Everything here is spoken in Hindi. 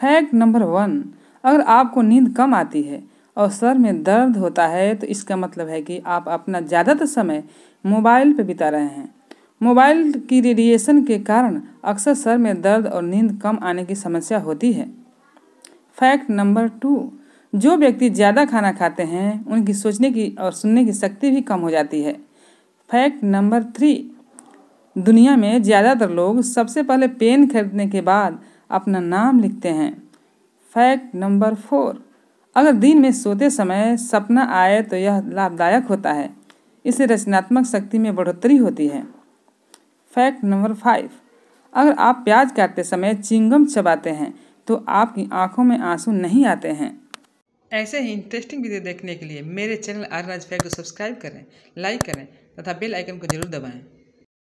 फैक्ट नंबर वन अगर आपको नींद कम आती है और सर में दर्द होता है तो इसका मतलब है कि आप अपना ज़्यादातर समय मोबाइल पर बिता रहे हैं मोबाइल की रेडिएशन के कारण अक्सर सर में दर्द और नींद कम आने की समस्या होती है फैक्ट नंबर टू जो व्यक्ति ज़्यादा खाना खाते हैं उनकी सोचने की और सुनने की शक्ति भी कम हो जाती है फैक्ट नंबर थ्री दुनिया में ज़्यादातर लोग सबसे पहले पेन खरीदने के बाद अपना नाम लिखते हैं फैक्ट नंबर फोर अगर दिन में सोते समय सपना आए तो यह लाभदायक होता है इससे रचनात्मक शक्ति में बढ़ोतरी होती है फैक्ट नंबर फाइव अगर आप प्याज काटते समय चिंगम चबाते हैं तो आपकी आंखों में आंसू नहीं आते हैं ऐसे ही इंटरेस्टिंग वीडियो देखने के लिए मेरे चैनल आर राज को सब्सक्राइब करें लाइक करें तथा बेल आइकन को जरूर दबाएं